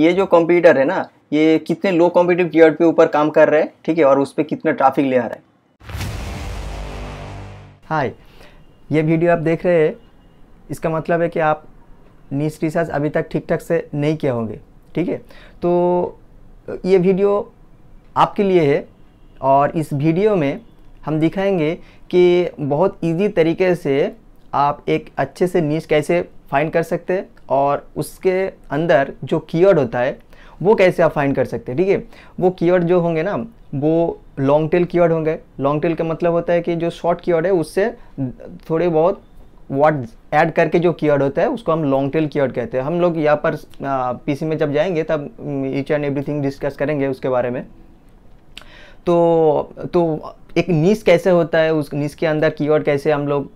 ये जो कंप्यूटर है ना ये कितने लो कॉम्पिटिव कीवर्ड पे ऊपर काम कर रहे हैं ठीक है और उस पर कितना ट्रैफिक ले आ रहा है हाय ये वीडियो आप देख रहे हैं इसका मतलब है कि आप नीच रिसर्च अभी तक ठीक ठाक से नहीं किए होंगे ठीक है तो ये वीडियो आपके लिए है और इस वीडियो में हम दिखाएंगे कि बहुत इजी तरीके से आप एक अच्छे से नीच कैसे फाइंड कर सकते हैं और उसके अंदर जो कीवर्ड होता है वो कैसे आप फाइंड कर सकते हैं ठीक है वो कीवर्ड जो होंगे ना वो लॉन्ग टेल कीवर्ड होंगे लॉन्ग टेल का मतलब होता है कि जो शॉर्ट कीवर्ड है उससे थोड़े बहुत वर्ड ऐड करके जो कीवर्ड होता है उसको हम लॉन्ग टेल कीवर्ड कहते हैं हम लोग यहाँ पर पीसी में जब जाएंगे तब ईच एंड एवरीथिंग डिस्कस करेंगे उसके बारे में तो तो एक नीस कैसे होता है उस नीस के अंदर कीवर्ड कैसे हम लोग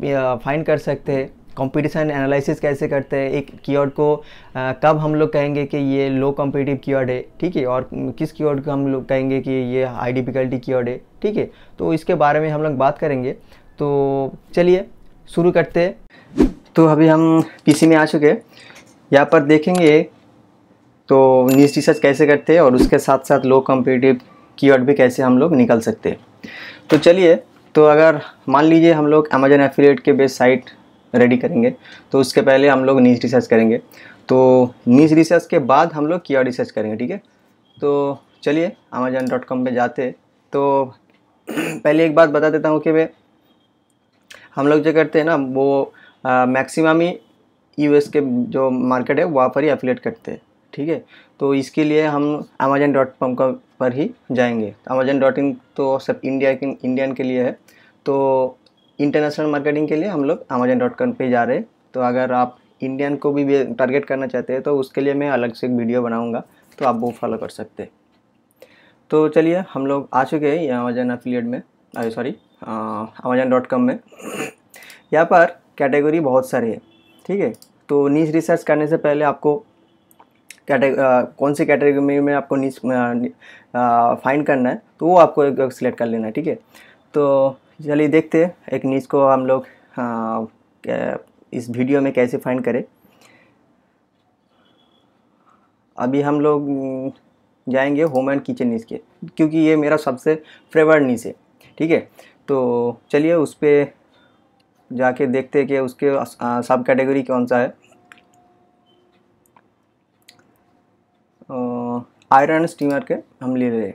फाइंड कर सकते हैं कंपटीशन एनालिसिस कैसे करते हैं एक कीवर्ड को आ, कब हम लोग कहेंगे कि ये लो कॉम्पिटिव कीवर्ड है ठीक है और किस कीवर्ड को हम लोग कहेंगे कि ये हाई डिफिकल्टी कीवर्ड है ठीक है तो इसके बारे में हम लोग बात करेंगे तो चलिए शुरू करते हैं तो अभी हम पीसी में आ चुके हैं यहाँ पर देखेंगे तो नीच रिसर्च कैसे करते हैं और उसके साथ साथ लो कॉम्पिटिटिव कीवर्ड भी कैसे हम लोग निकल सकते हैं तो चलिए तो अगर मान लीजिए हम लोग अमेजन एफिलेट के बेस साइट रेडी करेंगे तो उसके पहले हम लोग नीच रिसर्च करेंगे तो नीच रिसर्च के बाद हम लोग किया रिसर्च करेंगे ठीक है तो चलिए अमेजन डॉट कॉम पर जाते तो पहले एक बात बता देता हूँ कि भाई हम लोग जो करते हैं ना वो मैक्सिमम ही यूएस के जो मार्केट है वहाँ पर ही अपलेट करते हैं ठीक है तो इसके लिए हम अमेजन डॉट कॉम का पर ही जाएंगे अमेजन डॉट इन तो सब इंडिया के इंडियन के लिए है तो इंटरनेशनल मार्केटिंग के लिए हम लोग अमेजन डॉट कॉम पर जा रहे हैं तो अगर आप इंडियन को भी टारगेट करना चाहते हैं तो उसके लिए मैं अलग से एक वीडियो बनाऊँगा तो आप वो फॉलो कर सकते हैं तो चलिए हम लोग आ चुके हैं अमेजन एफिलियड में अरे सॉरी अमेजन डॉट कॉम में यहाँ पर कैटेगरी बहुत सारी है ठीक है तो नीच रिसर्च करने से पहले आपको कैटे कौन सी कैटेगरी में आपको नीच फाइंड करना है तो वो आपको सिलेक्ट कर लेना है ठीक है तो चलिए देखते हैं एक नीच को हम लोग इस वीडियो में कैसे फाइंड करें अभी हम लोग हम्म, जाएंगे होम एंड किचन नीच के क्योंकि ये मेरा सबसे फेवरेट नीच है ठीक है तो चलिए उस पर जाके देखते हैं कि उसके सब कैटेगरी कौन सा है आयरन स्टीमर के हम ले रहे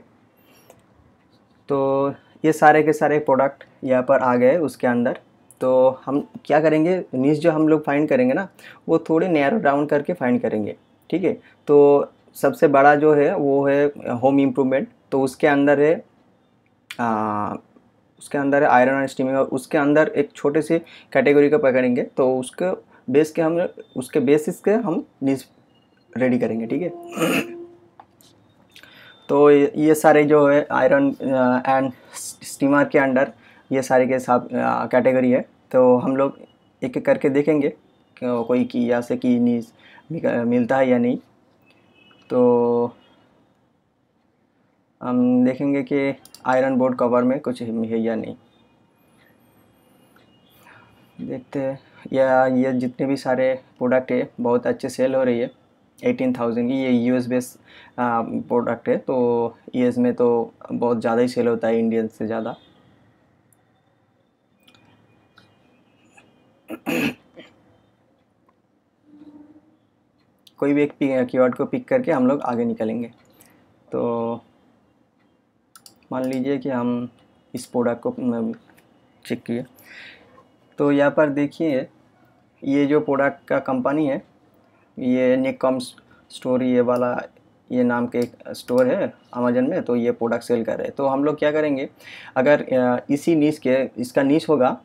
तो ये सारे के सारे प्रोडक्ट यहाँ पर आ गए उसके अंदर तो हम क्या करेंगे नीच जो हम लोग फाइंड करेंगे ना वो थोड़े नैरो डाउन करके फाइंड करेंगे ठीक है तो सबसे बड़ा जो है वो है होम इम्प्रूवमेंट तो उसके अंदर है आ, उसके अंदर है आयरन एंड स्टीमिंग और उसके अंदर एक छोटे से कैटेगरी का पकड़ेंगे तो उसके बेस के हम उसके बेसिस के हम नीच रेडी करेंगे ठीक है तो ये सारे जो है आयरन एंड स्टीमर के अंडर ये सारे के हिसाब कैटेगरी है तो हम लोग एक एक करके देखेंगे कोई की या से की नीज मिलता है या नहीं तो हम देखेंगे कि आयरन बोर्ड कवर में कुछ है या नहीं देखते हैं या ये जितने भी सारे प्रोडक्ट है बहुत अच्छे सेल हो रही है एटीन थाउजेंड की ये यू एस बेस प्रोडक्ट है तो ई एस में तो बहुत ज़्यादा ही सेल होता है इंडियन से ज़्यादा कोई भी एक कीवर्ड को पिक करके हम लोग आगे निकलेंगे तो मान लीजिए कि हम इस प्रोडक्ट को चेक मतलब, किए तो यहाँ पर देखिए ये जो प्रोडक्ट का कंपनी है ये निकॉम स्टोर ये वाला ये नाम के एक स्टोर है अमेजन में तो ये प्रोडक्ट सेल कर रहे हैं तो हम लोग क्या करेंगे अगर इसी नीच के इसका नीच होगा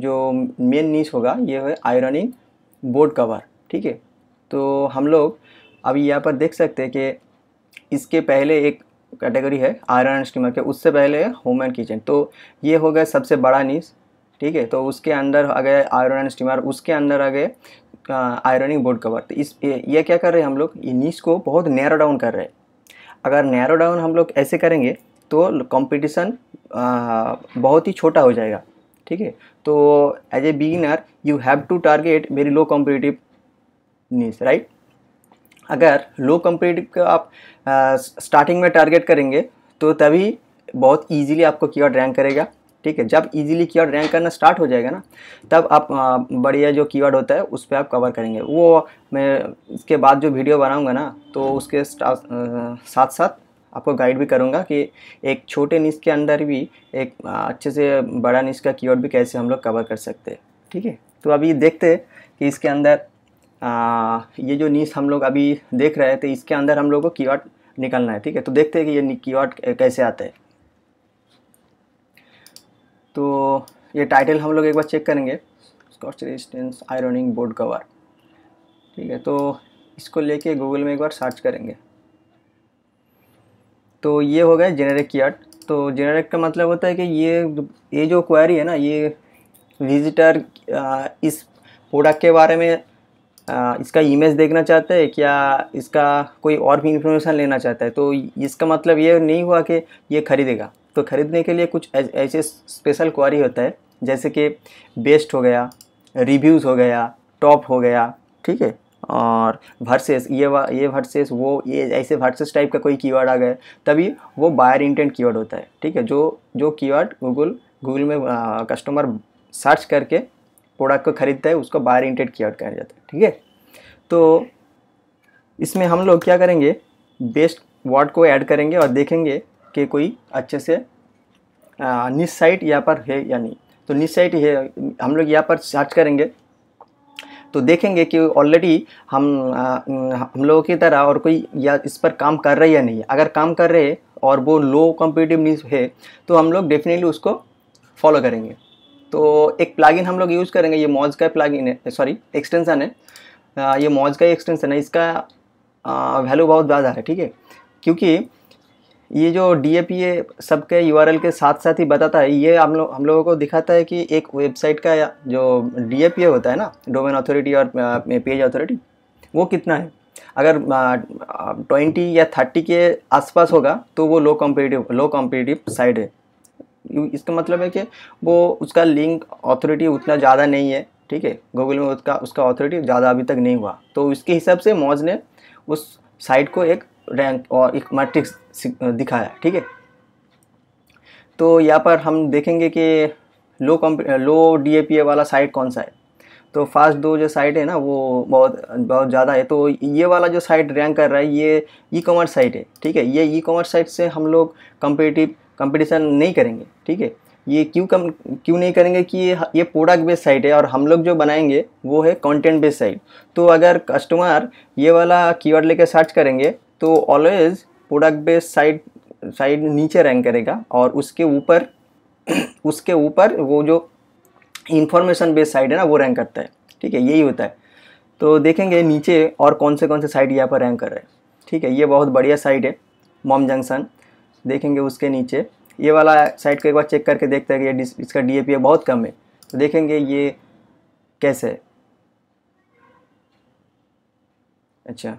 जो मेन नीच होगा ये है आयरनिंग बोर्ड कवर ठीक है तो हम लोग अभी यहाँ पर देख सकते हैं कि इसके पहले एक कैटेगरी है आयरन एंड स्टीमर के उससे पहले है होम एंड किचन तो ये हो गया सबसे बड़ा नीच ठीक है तो उसके अंदर आ गए आयरन एंड स्टीमर उसके अंदर आ गए आयरनिंग बोर्ड कवर तो इस ये क्या कर रहे हैं हम लोग ये नीच को बहुत नैरो डाउन कर रहे हैं अगर नैरो डाउन हम लोग ऐसे करेंगे तो कंपटीशन बहुत ही छोटा हो जाएगा ठीक है तो as a beginner you have to target very low competitive niches right अगर लो कॉम्पिटिटिव का आप स्टार्टिंग में टारगेट करेंगे तो तभी बहुत ईजिली आपको की रैंक करेगा ठीक है जब इजीली की रैंक करना स्टार्ट हो जाएगा ना तब आप बढ़िया जो की होता है उस पर आप कवर करेंगे वो मैं इसके बाद जो वीडियो बनाऊंगा ना तो उसके साथ साथ आपको गाइड भी करूँगा कि एक छोटे निश के अंदर भी एक अच्छे से बड़ा निश का कीवर्ड भी कैसे हम लोग कवर कर सकते हैं ठीक है तो अभी देखते हैं कि इसके अंदर आ, ये जो नीस हम लोग अभी देख रहे थे तो इसके अंदर हम लोग को कीवर्ड निकलना है ठीक है तो देखते हैं कि ये कीवर्ड कैसे आता है तो ये टाइटल हम लोग एक बार चेक करेंगे scorch resistance ironing board cover ठीक है तो इसको लेके गूगल में एक बार सर्च करेंगे तो ये हो गया जेनेरिक की आर्ट तो जेनेरिक का मतलब होता है कि ये ये जो क्वेरी है ना ये विजिटर इस प्रोडक्ट के बारे में इसका इमेज देखना चाहता है क्या इसका कोई और भी इंफॉर्मेशन लेना चाहता है तो इसका मतलब ये नहीं हुआ कि ये ख़रीदेगा तो ख़रीदने के लिए कुछ ऐसे स्पेशल क्वारी होता है जैसे कि बेस्ट हो गया रिव्यूज़ हो गया टॉप हो गया ठीक है और वर्सेस ये वा ये वर्सेस वो ये ऐसे वर्सेस टाइप का कोई कीवर्ड आ गया तभी वो बायर इंटेंट कीवर्ड होता है ठीक है जो जो कीवर्ड गूगल गूगल में कस्टमर सर्च करके प्रोडक्ट को ख़रीदता है उसको बायर इंटेंट कीवर्ड कहा जाता है ठीक है तो इसमें हम लोग क्या करेंगे बेस्ट वर्ड को ऐड करेंगे और देखेंगे कि कोई अच्छे से निस साइट यहाँ पर है या नहीं तो निस साइट है हम लोग यहाँ पर सर्च करेंगे तो देखेंगे कि ऑलरेडी हम आ, हम लोगों की तरह और कोई या इस पर काम कर रहे या नहीं अगर काम कर रहे और वो लो कॉम्पिटिटिव नीज है तो हम लोग डेफिनेटली उसको फॉलो करेंगे तो एक प्लागिन हम लोग यूज़ करेंगे ये मॉज का प्लागिन है सॉरी एक्सटेंसन है ये मॉज का एक्सटेंसन है इसका वैल्यू बहुत ज़्यादा है ठीक है क्योंकि ये जो डी ए पी ए सब के यू आर एल के साथ साथ ही बताता है ये हम लोग हम लोगों को दिखाता है कि एक वेबसाइट का जो डी ए पी ए होता है ना डोमेन अथॉरिटी और पेज अथॉरिटी वो कितना है अगर ट्वेंटी या थर्टी के आसपास होगा तो वो low competitive low competitive site है इसका मतलब है कि वो उसका लिंक अथॉरिटी उतना ज़्यादा नहीं है ठीक है गूगल में उसका उसका अथॉरिटी ज़्यादा अभी तक नहीं हुआ तो उसके हिसाब से मौज ने उस साइट को एक रैंक और एक मैट्रिक्स दिखाया ठीक है तो यहाँ पर हम देखेंगे कि लो कॉम्प लो डी वाला साइट कौन सा है तो फास्ट दो जो साइट है ना वो बहुत बहुत ज़्यादा है तो ये वाला जो साइट रैंक कर रहा है ये ई कॉमर्स साइट है ठीक है ये ई कॉमर्स साइट से हम लोग कम्पिटिटिव कंपटीशन नहीं करेंगे ठीक है ये क्यों कम क्यों नहीं करेंगे कि ये ये प्रोडक्ट बेस्ड साइट है और हम लोग जो बनाएंगे वो है कंटेंट बेस्ड साइट तो अगर कस्टमर ये वाला कीवर्ड लेके सर्च करेंगे तो always product based site site नीचे रैंक करेगा और उसके ऊपर उसके ऊपर वो जो इंफॉर्मेशन बेस्ड साइड है ना वो रैंक करता है ठीक है यही होता है तो देखेंगे नीचे और कौन से कौन से साइट यहाँ पर रैंक कर रहे हैं ठीक है ये बहुत बढ़िया साइट है मॉम जंक्शन देखेंगे उसके नीचे ये वाला साइट को एक बार चेक करके देखते हैं कि ये इसका डी ए बहुत कम है तो देखेंगे ये कैसे है अच्छा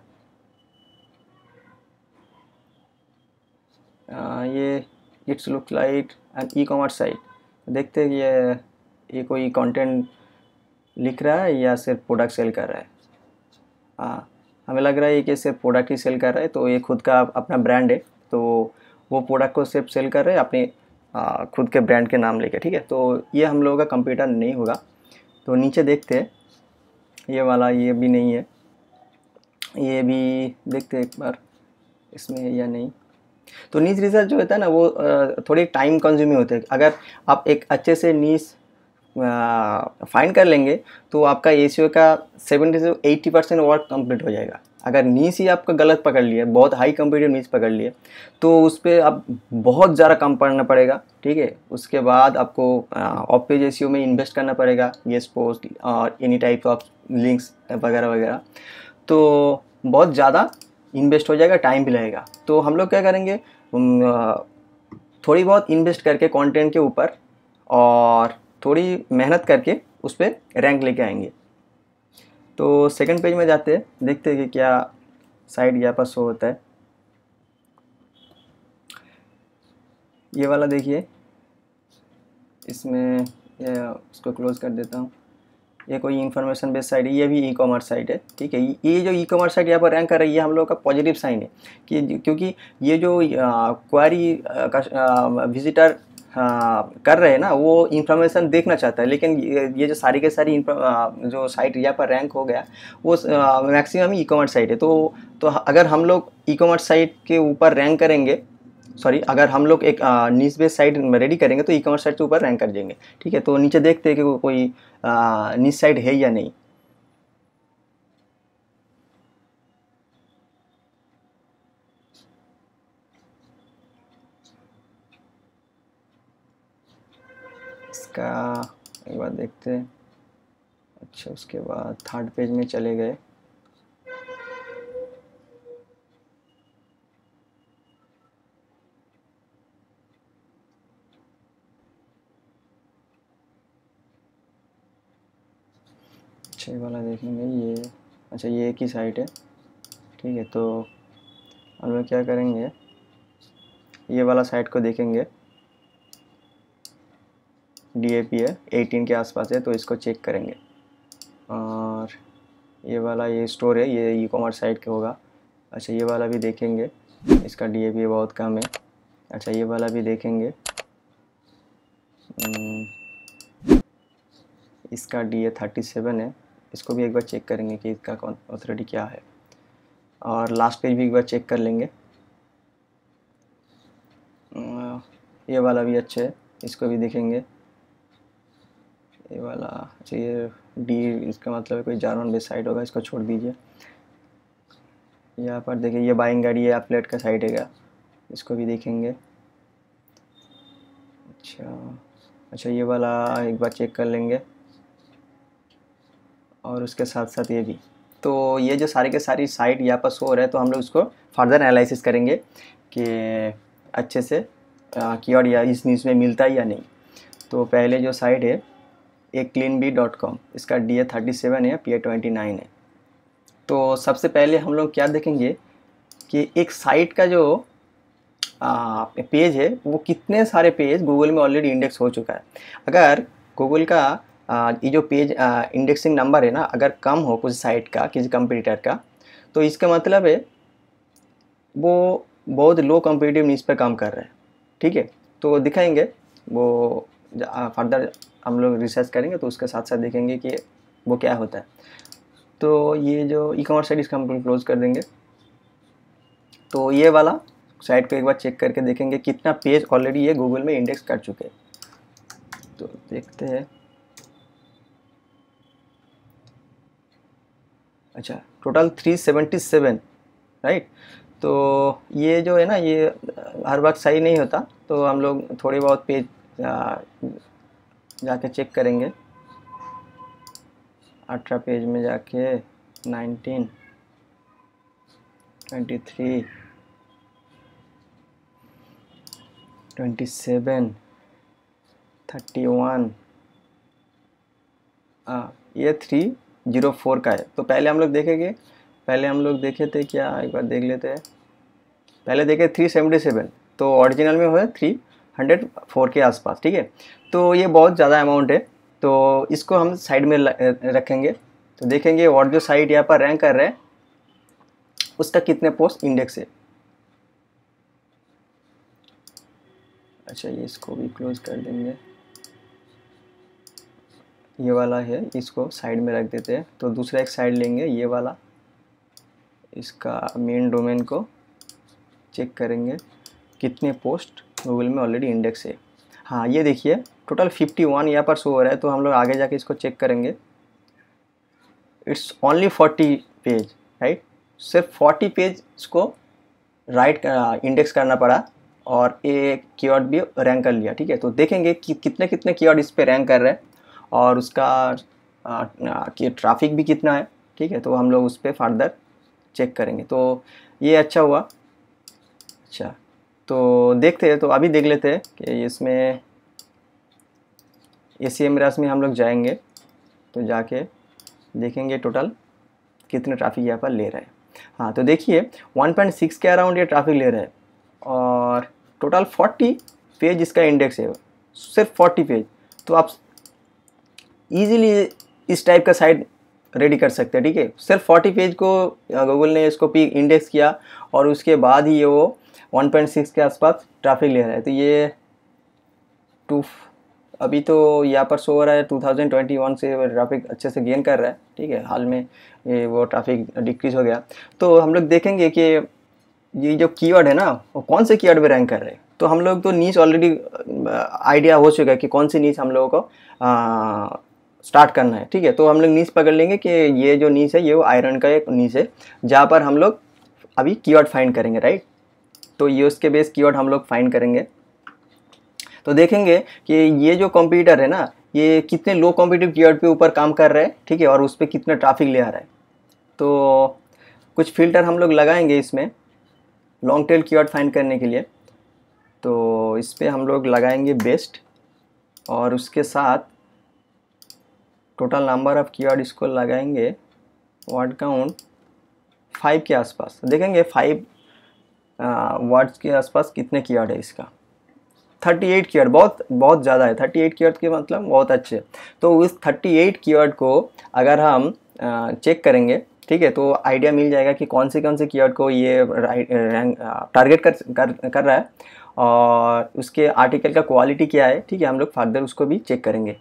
ये it's look light and e commerce site देखते हैं ये ये कोई कंटेंट लिख रहा है या सिर्फ प्रोडक्ट सेल कर रहा है हाँ हमें लग रहा है कि सिर्फ प्रोडक्ट ही सेल कर रहा है तो ये खुद का अपना ब्रांड है तो वो प्रोडक्ट को सिर्फ सेल कर रहे हैं अपने खुद के ब्रांड के नाम लेके ठीक है तो ये हम लोगों का कंप्यूटर नहीं होगा तो नीचे देखते हैं ये वाला ये भी नहीं है ये भी देखते एक बार इसमें या नहीं तो नीच रिसर्च जो होता है ना वो थोड़ी टाइम कंज्यूमिंग होते हैं अगर आप एक अच्छे से नीच फाइंड कर लेंगे तो आपका ए का सेवेंटी से एट्टी परसेंट वर्क कंप्लीट हो जाएगा अगर नीस ही आपका गलत पकड़ लिया बहुत हाई कम्पिटिटिव नीस पकड़ लिया तो उस पर आप बहुत ज़्यादा कम पढ़ना पड़ेगा ठीक है उसके बाद आपको ऑफ पेज ए में इन्वेस्ट करना पड़ेगा ये पोस्ट और एनी टाइप ऑफ लिंक्स वगैरह वगैरह तो बहुत ज़्यादा इन्वेस्ट हो जाएगा टाइम भी लगेगा तो हम लोग क्या करेंगे थोड़ी बहुत इन्वेस्ट करके कंटेंट के ऊपर और थोड़ी मेहनत करके उस पर रैंक लेके आएंगे तो सेकंड पेज में जाते हैं देखते हैं कि क्या साइड यहाँ पर शो होता है ये वाला देखिए इसमें इसको क्लोज कर देता हूँ ये कोई इन्फॉर्मेशन बेस्ड साइट है ये भी ई कॉमर्स साइट है ठीक है ये जो ई कॉमर्स साइट यहाँ पर रैंक कर रही है हम लोग का पॉजिटिव साइन है कि क्योंकि ये जो क्वारी विजिटर कर रहे हैं ना वो इन्फॉर्मेशन देखना चाहता है लेकिन ये, जो सारी के सारी जो साइट यहाँ पर रैंक हो गया वो मैक्सिमम ई कॉमर्स साइट है तो तो अगर हम लोग ई कॉमर्स साइट के ऊपर रैंक करेंगे सॉरी अगर हम लोग एक नीच बेस साइट रेडी करेंगे तो ई कॉमर्स साइट के ऊपर रैंक कर देंगे ठीक है तो नीचे देखते हैं कि कोई नीच साइट है या नहीं इसका एक बार देखते हैं अच्छा उसके बाद थर्ड पेज में चले गए ये वाला देखेंगे ये अच्छा ये एक ही साइट है ठीक है तो हम लोग क्या करेंगे ये वाला साइट को देखेंगे डी ए पी है एटीन के आसपास है तो इसको चेक करेंगे और ये वाला ये स्टोर है ये ई कॉमर्स साइट का होगा अच्छा ये वाला भी देखेंगे इसका डी ए पी बहुत कम है अच्छा ये वाला भी देखेंगे हम्म, इसका डी ए थर्टी सेवन है इसको भी एक बार चेक करेंगे कि इसका कौन ऑथोरिटी क्या है और लास्ट पेज भी एक बार चेक कर लेंगे ये वाला भी अच्छा है इसको भी देखेंगे ये वाला अच्छा ये डी इसका मतलब कोई जारवन बेस साइट होगा इसको छोड़ दीजिए यहाँ पर देखिए ये बाइंग गाड़ी है फ्लेट का साइट है इसको भी देखेंगे अच्छा अच्छा ये वाला एक बार चेक कर लेंगे और उसके साथ साथ ये भी तो ये जो सारे के सारी साइट यहाँ पर शो रहे हैं तो हम लोग इसको फर्दर एनालिसिस करेंगे कि अच्छे से और या इस न्यूज़ में मिलता है या नहीं तो पहले जो साइट है A clean B dot com इसका डी ए थर्टी सेवन है पी ए ट्वेंटी नाइन है तो सबसे पहले हम लोग क्या देखेंगे कि एक साइट का जो आ, पेज है वो कितने सारे पेज गूगल में ऑलरेडी इंडेक्स हो चुका है अगर गूगल का ये जो पेज इंडेक्सिंग नंबर है ना अगर कम हो कुछ साइट का किसी कंपटीटर का तो इसका मतलब है वो बहुत लो कम्पिटिव नीच पर काम कर रहे हैं ठीक है तो दिखाएंगे वो फर्दर हम लोग रिसर्च करेंगे तो उसके साथ साथ देखेंगे कि वो क्या होता है तो ये जो ई कॉमर्स साइट इसका हम लोग क्लोज कर देंगे तो ये वाला साइट को एक बार चेक करके देखेंगे कितना पेज ऑलरेडी ये गूगल में इंडेक्स कर चुके हैं तो देखते हैं अच्छा total three seventy seven right तो ये जो है ना ये हर वक्त सही नहीं होता तो हम लोग थोड़ी बहुत पेज जाके चेक करेंगे अठारह पेज में जाके nineteen twenty three twenty seven thirty one हाँ, ये थ्री जीरो फोर का है तो पहले हम लोग देखेंगे पहले हम लोग देखे थे क्या एक बार देख लेते हैं पहले देखे थ्री सेवेंटी सेवन तो ऑरिजिनल में हुआ थ्री हंड्रेड फोर के आसपास ठीक है तो ये बहुत ज़्यादा अमाउंट है तो इसको हम साइड में रखेंगे तो देखेंगे और जो साइट यहाँ पर रैंक कर रहे हैं उसका कितने पोस्ट इंडेक्स है अच्छा ये इसको भी क्लोज कर देंगे ये वाला है इसको साइड में रख देते हैं तो दूसरा एक साइड लेंगे ये वाला इसका मेन डोमेन को चेक करेंगे कितने पोस्ट गूगल में ऑलरेडी इंडेक्स है हाँ ये देखिए टोटल 51 वन यहाँ पर शो हो रहा है तो हम लोग आगे जाके इसको चेक करेंगे इट्स ओनली 40 पेज राइट सिर्फ 40 पेज इसको राइट इंडेक्स करना पड़ा और एक कीवर्ड भी रैंक कर लिया ठीक है तो देखेंगे कि कितने कितने कीवर्ड इस पर रैंक कर रहे हैं और उसका कि ट्रैफिक भी कितना है ठीक है तो हम लोग उस पर फर्दर चेक करेंगे तो ये अच्छा हुआ अच्छा तो देखते हैं तो अभी देख लेते हैं कि इसमें ए सी एमराज में हम लोग जाएंगे तो जाके देखेंगे टोटल कितने ट्रैफिक यहाँ पर ले रहे हैं हाँ तो देखिए 1.6 के अराउंड ये ट्रैफिक ले रहे हैं और टोटल 40 पेज इसका इंडेक्स है सिर्फ 40 पेज तो आप ईजिली इस टाइप का साइट रेडी कर सकते हैं ठीक है सिर्फ फोर्टी पेज को गूगल ने इसको पी इंडेक्स किया और उसके बाद ही ये वो 1.6 के आसपास ट्रैफिक ले रहा है तो ये टू अभी तो यहाँ पर शो हो रहा है 2021 से ट्रैफिक अच्छे से गेन कर रहा है ठीक है हाल में ये वो ट्रैफिक डिक्रीज हो गया तो हम लोग देखेंगे कि ये जो कीवर्ड है ना वो कौन से कीवर्ड पर रैंक कर रहे हैं तो हम लोग तो नीच ऑलरेडी आइडिया हो चुका है कि कौन सी नीच हम लोगों को स्टार्ट करना है ठीक है तो हम लोग नीस पकड़ लेंगे कि ये जो नीस है ये वो आयरन का एक नीस है जहाँ पर हम लोग अभी कीवर्ड फाइंड करेंगे राइट तो ये उसके बेस की हम लोग फाइंड करेंगे तो देखेंगे कि ये जो कंप्यूटर है ना ये कितने लो कॉम्पिटिव कीवर्ड पे ऊपर काम कर रहे हैं ठीक है और उस पर कितना ट्राफिक ले आ रहा है तो कुछ फिल्टर हम लोग लगाएंगे इसमें लॉन्ग टेल कीवर्ड फाइंड करने के लिए तो इस पर हम लोग लगाएंगे बेस्ट और उसके साथ टोटल नंबर ऑफ कीवर्ड इसको लगाएंगे वर्ड काउंट फाइव के आसपास तो देखेंगे फाइव वर्ड्स के आसपास कितने कीवर्ड है इसका थर्टी एट कीवर्ड बहुत बहुत ज़्यादा है थर्टी एट कीवर्ड के मतलब बहुत अच्छे तो उस थर्टी एट कीवर्ड को अगर हम आ, चेक करेंगे ठीक है तो आइडिया मिल जाएगा कि कौन से कौन से कीवर्ड को ये रैंक टारगेट कर, कर कर रहा है और उसके आर्टिकल का क्वालिटी क्या है ठीक है हम लोग फर्दर उसको भी चेक करेंगे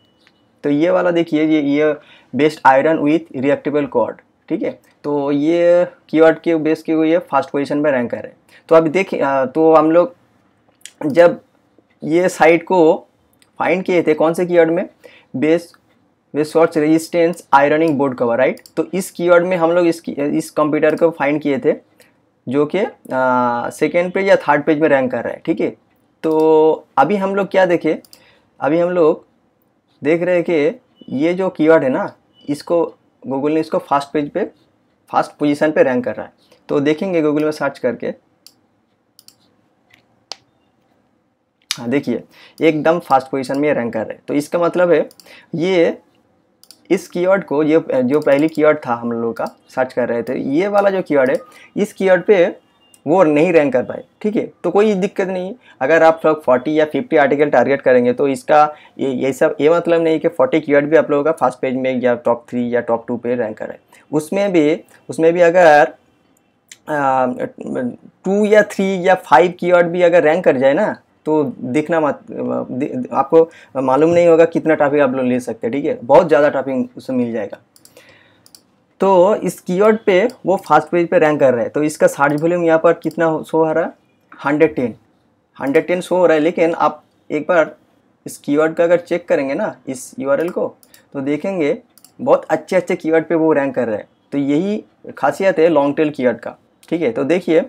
तो ये वाला देखिए ये ये best iron with retractable cord ठीक है तो ये कीवर्ड के बेस के ये फर्स्ट पोजीशन पर रैंक कर है तो अब देखिए तो हम लोग जब ये साइट को फाइंड किए थे कौन से कीवर्ड में base resource resistance ironing board cover right तो इस कीवर्ड में हम लोग इस इस कंप्यूटर को फाइंड किए थे जो कि सेकेंड पेज या थर्ड पेज में रैंक कर रहा है ठीक है तो अभी हम लोग क्या देखें अभी हम लोग देख रहे हैं कि ये जो कीवर्ड है ना इसको गूगल ने इसको फास्ट पेज पे फास्ट पोजीशन पे रैंक कर रहा है तो देखेंगे गूगल में सर्च करके हाँ देखिए एकदम फास्ट पोजीशन में रैंक कर रहे तो इसका मतलब है ये इस कीवर्ड को ये जो पहली कीवर्ड था हम लोगों का सर्च कर रहे थे ये वाला जो कीवर्ड है इस कीवर्ड पे वो नहीं रैंक कर पाए ठीक है तो कोई दिक्कत नहीं है अगर आप लोग फोर्टी या फिफ्टी आर्टिकल टारगेट करेंगे तो इसका ये ये सब ये मतलब नहीं कि फोर्टी की भी आप लोगों का फर्स्ट पेज में या टॉप थ्री या टॉप टू पे रैंक कराए उसमें भी उसमें भी अगर टू या थ्री या फाइव की भी अगर रैंक कर जाए ना तो देखना मत आपको मालूम नहीं होगा कितना ट्रैफिक आप लोग ले सकते हैं ठीक है बहुत ज़्यादा ट्रैफिक उससे मिल जाएगा तो इस कीवर्ड पे वो फास्ट पेज पे रैंक कर रहा है तो इसका सर्च वॉल्यूम यहाँ पर कितना शो हो रहा है hundred ten hundred ten show हो रहा है लेकिन आप एक बार इस कीवर्ड का अगर चेक करेंगे ना इस यूआरएल को तो देखेंगे बहुत अच्छे अच्छे कीवर्ड पे वो रैंक कर रहे हैं तो यही खासियत है लॉन्ग टेल कीवर्ड का ठीक है तो देखिए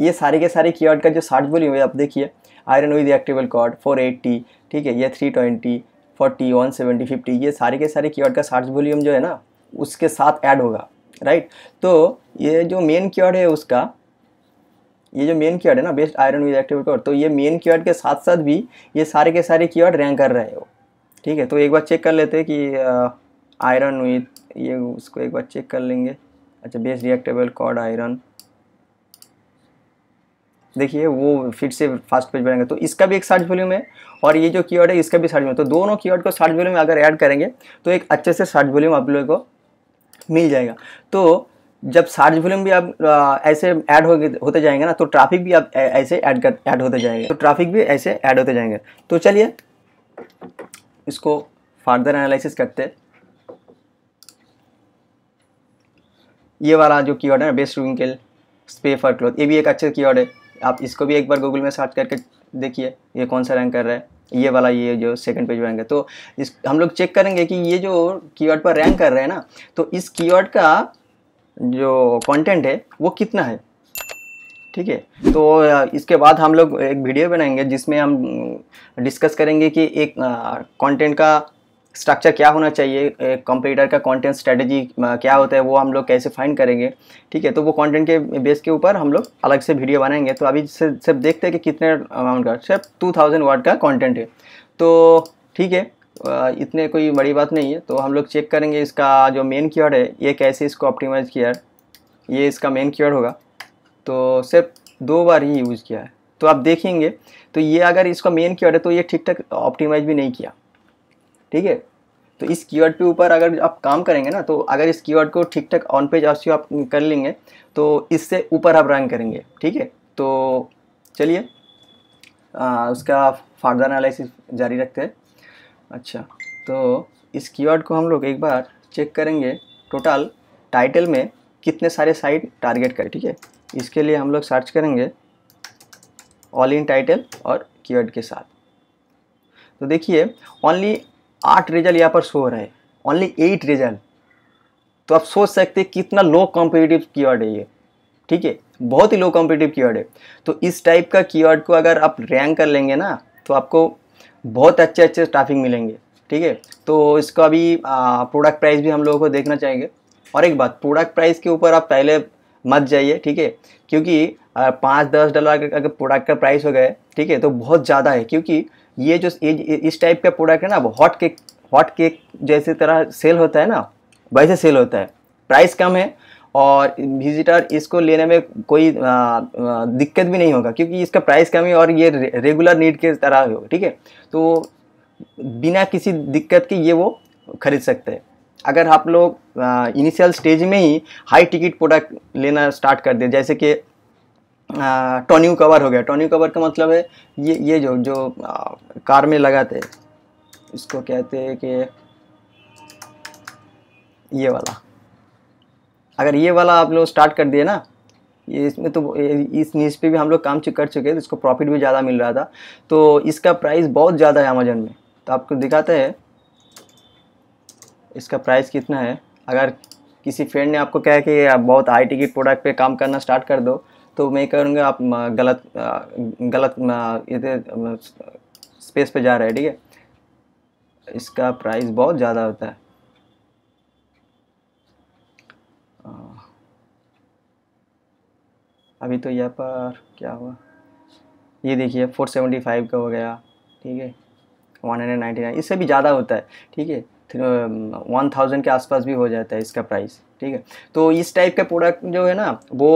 ये सारे के सारे कीवर्ड का जो सर्च वॉल्यूम है आप देखिए iron with active cord four eighty ठीक है ये three twenty forty one seventy fifty ये सारे के सारे कीवर्ड का सर्च वॉल्यूम जो है ना उसके साथ ऐड होगा राइट तो ये जो मेन कीवर्ड है उसका ये जो मेन कीवर्ड है ना best iron with active cord तो ये मेन कीवर्ड के साथ साथ भी ये सारे के सारे कीवर्ड रैंक कर रहे हैं वो ठीक है तो एक बार चेक कर लेते हैं कि आयरन uh, विथ ये उसको एक बार चेक कर लेंगे अच्छा बेस्ट रिएक्टेबल कॉड आयरन देखिए वो फिर से फास्ट पेज बनेंगे तो इसका भी एक सर्च वॉल्यूम है और ये जो कीवर्ड है इसका भी सर्च वॉल्यूम तो दोनों कीवर्ड को सर्च वॉल्यूम अगर ऐड करेंगे तो एक अच्छे से सर्च वॉल्यूम आप लोगों को मिल जाएगा तो जब सर्च वॉल्यूम भी आप ऐसे ऐड हो होते जाएंगे ना तो ट्राफिक भी आप ऐसे ऐड कर ऐड होते जाएंगे तो ट्राफिक भी ऐसे ऐड होते जाएंगे तो चलिए इसको फर्दर एनालिसिस करते ये वाला जो कीवर्ड है बेस्ट रूम के स्पे फॉर क्लोथ ये भी एक अच्छा कीवर्ड है आप इसको भी एक बार गूगल में सर्च करके देखिए ये कौन सा रैंक कर रहा है ये वाला ये जो सेकंड पेज रैंक है तो इस हम लोग चेक करेंगे कि ये जो कीवर्ड पर रैंक कर रहे हैं ना तो इस कीवर्ड का जो कंटेंट है वो कितना है ठीक है तो इसके बाद हम लोग एक वीडियो बनाएंगे जिसमें हम डिस्कस करेंगे कि एक कंटेंट का स्ट्रक्चर क्या होना चाहिए कंप्यूटर का कंटेंट स्ट्रेटजी क्या होता है वो हम लोग कैसे फाइंड करेंगे ठीक है तो वो कंटेंट के बेस के ऊपर हम लोग अलग से वीडियो बनाएंगे तो अभी सिर्फ देखते हैं कि कितने अमाउंट का सिर्फ टू थाउजेंड वर्ड का कॉन्टेंट है तो ठीक है इतने कोई बड़ी बात नहीं है तो हम लोग चेक करेंगे इसका जो मेन कीवर्ड है ये कैसे इसको ऑप्टिमाइज़ किया है ये इसका मेन कीवर्ड होगा तो सिर्फ दो बार ही यूज़ किया है तो आप देखेंगे तो ये अगर इसका मेन कीवर्ड है तो ये ठीक ठाक ऑप्टिमाइज भी नहीं किया ठीक है तो इस कीवर्ड पे ऊपर अगर आप काम करेंगे ना तो अगर इस कीवर्ड को ठीक ठाक ऑन पेज आसियो आप कर लेंगे तो इससे ऊपर आप रैंक करेंगे ठीक है तो चलिए उसका फर्दर एनालिसिस जारी रखते हैं अच्छा तो इस कीवर्ड को हम लोग एक बार चेक करेंगे टोटल टाइटल में कितने सारे साइट टारगेट करें ठीक है इसके लिए हम लोग सर्च करेंगे ऑल इन टाइटल और कीवर्ड के साथ तो देखिए ओनली आठ रिजल्ट यहाँ पर शो हो रहा है ओनली एट रिजल्ट तो आप सोच सकते हैं कितना लो कॉम्पिटिटिव कीवर्ड है ये ठीक है बहुत ही लो कॉम्पिटिटिव कीवर्ड है तो इस टाइप का कीवर्ड को अगर आप रैंक कर लेंगे ना तो आपको बहुत अच्छे अच्छे ट्राफिक मिलेंगे ठीक है तो इसका अभी प्रोडक्ट प्राइस भी हम लोगों को देखना चाहेंगे और एक बात प्रोडक्ट प्राइस के ऊपर आप पहले मत जाइए ठीक है क्योंकि पाँच दस डॉलर अगर प्रोडक्ट का प्राइस हो गया ठीक है तो बहुत ज़्यादा है क्योंकि ये जो ये, इस टाइप का प्रोडक्ट है ना वो हॉट केक हॉट केक जैसे तरह सेल होता है ना वैसे सेल होता है प्राइस कम है और विजिटर इसको लेने में कोई आ, आ, दिक्कत भी नहीं होगा क्योंकि इसका प्राइस कम है और ये रे, रेगुलर नीड के तरह हो ठीक है तो बिना किसी दिक्कत के ये वो खरीद सकते हैं अगर आप लोग इनिशियल स्टेज में ही हाई टिकट प्रोडक्ट लेना स्टार्ट कर दें जैसे कि टोन्यू कवर हो गया टोन्यू कवर का मतलब है ये ये जो जो आ, कार में लगाते इसको कहते हैं कि ये वाला अगर ये वाला आप लोग स्टार्ट कर दिए ना ये इसमें तो इस नीच पे भी हम लोग काम कर चुके हैं तो इसको प्रॉफिट भी ज़्यादा मिल रहा था तो इसका प्राइस बहुत ज़्यादा है अमेजन में तो आपको दिखाते हैं इसका प्राइस कितना है अगर किसी फ्रेंड ने आपको कहा कि आप बहुत आई टी के प्रोडक्ट पे काम करना स्टार्ट कर दो तो मैं कहूँगा आप गलत गलत इधर स्पेस पे जा रहे हैं ठीक है इसका प्राइस बहुत ज़्यादा होता है अभी तो यहाँ पर क्या हुआ ये देखिए 475 का हो गया ठीक है 199 इससे भी ज़्यादा होता है ठीक है वन थाउजेंड के आसपास भी हो जाता है इसका प्राइस ठीक है तो इस टाइप का प्रोडक्ट जो है ना वो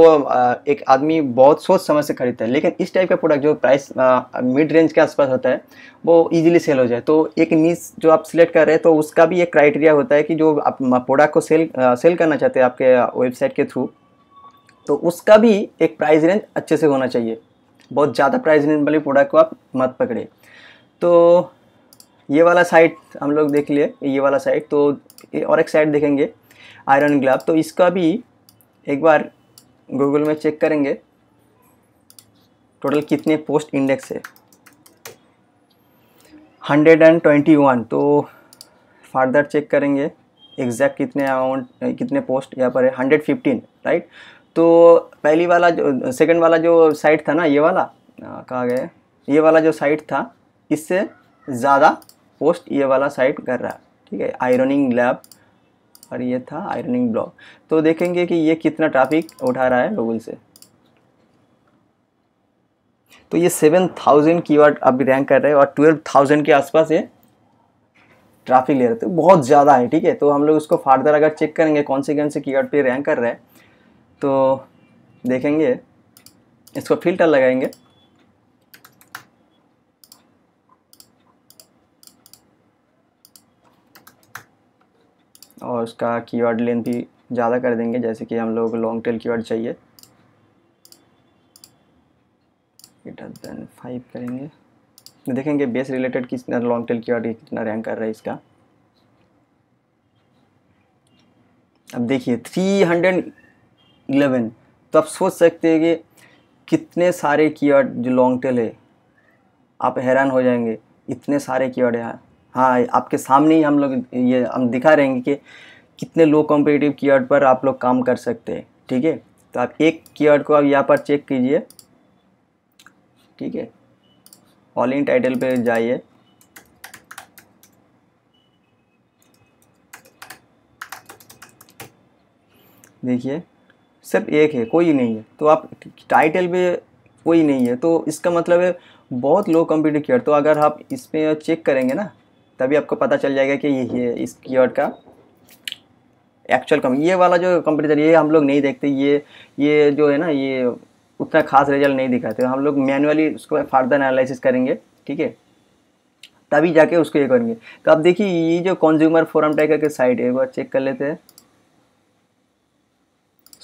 एक आदमी बहुत सोच समझ से खरीदता है लेकिन इस टाइप का प्रोडक्ट जो प्राइस मिड रेंज के आसपास होता है वो इजीली सेल हो जाए तो एक नीस जो आप सिलेक्ट कर रहे हैं तो उसका भी एक क्राइटेरिया होता है कि जो आप प्रोडक्ट को सेल सेल करना चाहते हैं आपके वेबसाइट के थ्रू तो उसका भी एक प्राइस रेंज अच्छे से होना चाहिए बहुत ज़्यादा प्राइस रेंज वाले प्रोडक्ट को आप मत पकड़े तो ये वाला साइड हम लोग देख लिए ये वाला साइड तो और एक साइड देखेंगे आयरन ग्लाब तो इसका भी एक बार गूगल में चेक करेंगे टोटल कितने पोस्ट इंडेक्स है 121 तो फर्दर चेक करेंगे एग्जैक्ट कितने अमाउंट कितने पोस्ट यहाँ पर है 115 राइट तो पहली वाला जो सेकंड वाला जो साइट था ना ये वाला कहा गया ये वाला जो साइट था इससे ज़्यादा पोस्ट ये वाला साइट कर रहा है ठीक है आयरनिंग लैब और ये था आयरनिंग ब्लॉक तो देखेंगे कि ये कितना ट्रैफिक उठा रहा है गूगल से तो ये सेवन थाउजेंड की वर्ड अभी रैंक कर रहे हैं और ट्वेल्व थाउजेंड के आसपास ये ट्रैफिक ले रहे थे तो बहुत ज़्यादा है ठीक है तो हम लोग उसको फार्दर अगर चेक करेंगे कौन से कौन से की पे रैंक कर रहे हैं तो देखेंगे इसको फिल्टर लगाएंगे और उसका कीवर्ड लेंथ भी ज़्यादा कर देंगे जैसे कि हम लोग लॉन्ग टेल कीवर्ड चाहिए ग्रेटर देन फाइव करेंगे देखेंगे बेस रिलेटेड कितना लॉन्ग टेल कीवर्ड कितना रैंक कर रहा है इसका अब देखिए थ्री हंड्रेड इलेवन तो आप सोच सकते हैं कि कितने सारे कीवर्ड जो लॉन्ग टेल है आप हैरान हो जाएंगे इतने सारे कीवर्ड यहाँ हाँ आपके सामने ही हम लोग ये हम दिखा रहे हैं कि कितने लो कॉम्पिटेटिव कीवर्ड पर आप लोग काम कर सकते हैं ठीक है तो आप एक कीवर्ड को आप यहाँ पर चेक कीजिए ठीक है ऑल इन टाइटल पर जाइए देखिए सिर्फ एक है कोई नहीं है तो आप टाइटल पे कोई नहीं है तो इसका मतलब है बहुत लो कम्प्यूटर कीवर्ड तो अगर आप इसमें चेक करेंगे ना तभी आपको पता चल जाएगा कि ये इस कीवर्ड का एक्चुअल कम ये वाला जो कंपेरिजन ये हम लोग नहीं देखते ये ये जो है ना ये उतना खास रिजल्ट नहीं दिखाते हम लोग मैनुअली उसको फर्दर एनालिसिस करेंगे ठीक है तभी जाके उसको ये करेंगे तो आप देखिए ये जो कंज्यूमर फोरम टाइप का साइट है एक बार चेक कर लेते हैं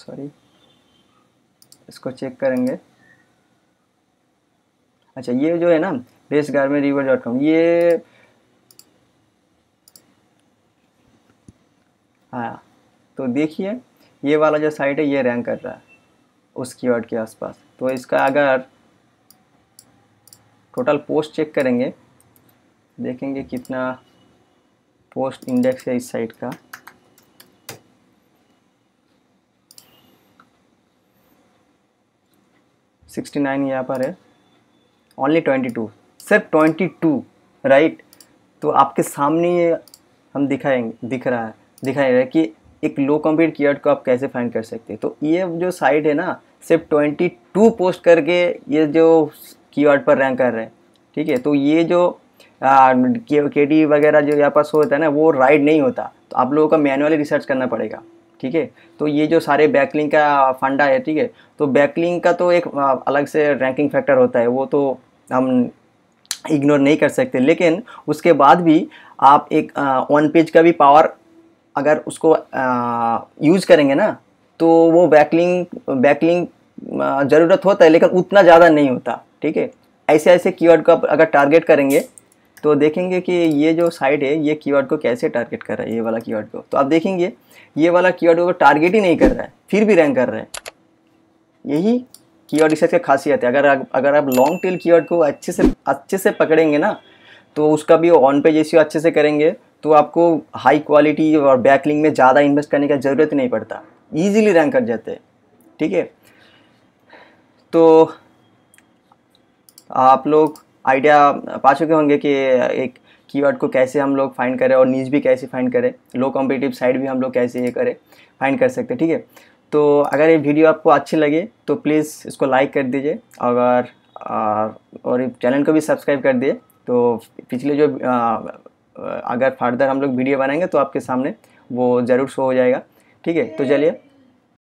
सॉरी इसको चेक करेंगे अच्छा ये जो है ना best garment river dot com ये आया हाँ, तो देखिए ये वाला जो साइट है ये रैंक कर रहा है उस कीवर्ड के आसपास तो इसका अगर टोटल पोस्ट चेक करेंगे देखेंगे कितना पोस्ट इंडेक्स है इस साइट का सिक्सटी नाइन यहाँ पर है ओनली ट्वेंटी टू सिर्फ ट्वेंटी टू राइट तो आपके सामने ये हम दिखाएंगे दिख रहा है दिखाया गया कि एक लो कम्पीट कीवर्ड को आप कैसे फाइंड कर सकते हैं तो ये जो साइट है ना सिर्फ ट्वेंटी टू पोस्ट करके ये जो कीवर्ड पर रैंक कर रहे हैं ठीक है तो ये जो के डी वगैरह जो यहाँ पास होता है ना वो राइड नहीं होता तो आप लोगों का मैनुअली रिसर्च करना पड़ेगा ठीक है तो ये जो सारे बैकलिंग का फंडा है ठीक है तो बैकलिंग का तो एक अलग से रैंकिंग फैक्टर होता है वो तो हम इग्नोर नहीं कर सकते लेकिन उसके बाद भी आप एक ऑन पेज का भी पावर अगर उसको यूज़ करेंगे ना तो वो बैकलिंग बैकलिंग ज़रूरत होता है लेकिन उतना ज़्यादा नहीं होता ठीक है ऐसे ऐसे कीवर्ड को अगर टारगेट करेंगे तो देखेंगे कि ये जो साइट है ये कीवर्ड को कैसे टारगेट कर रहा है ये वाला कीवर्ड को तो आप देखेंगे ये वाला कीवर्ड को टारगेट ही नहीं कर रहा है फिर भी रैंक कर रहा है यही कीवर्ड रिसर्च की खासियत है अगर आप अगर आप लॉन्ग टेल कीवर्ड को अच्छे से अच्छे से पकड़ेंगे ना तो उसका भी ऑन पेज रेशियो अच्छे से करेंगे तो आपको हाई क्वालिटी और बैकलिंग में ज़्यादा इन्वेस्ट करने का ज़रूरत नहीं पड़ता ईजिली रैंक कर जाते हैं ठीक है तो आप लोग आइडिया पा चुके होंगे कि एक कीवर्ड को कैसे हम लोग फाइंड करें और नीज भी कैसे फाइंड करें लो कॉम्पिटिटिव साइड भी हम लोग कैसे ये करें फाइंड कर सकते हैं ठीक है तो अगर ये वीडियो आपको अच्छी लगे तो प्लीज़ इसको लाइक कर दीजिए अगर और चैनल को भी सब्सक्राइब कर दिए तो पिछले जो आ, अगर फर्दर हम लोग वीडियो बनाएंगे तो आपके सामने वो ज़रूर शो हो जाएगा ठीक है तो चलिए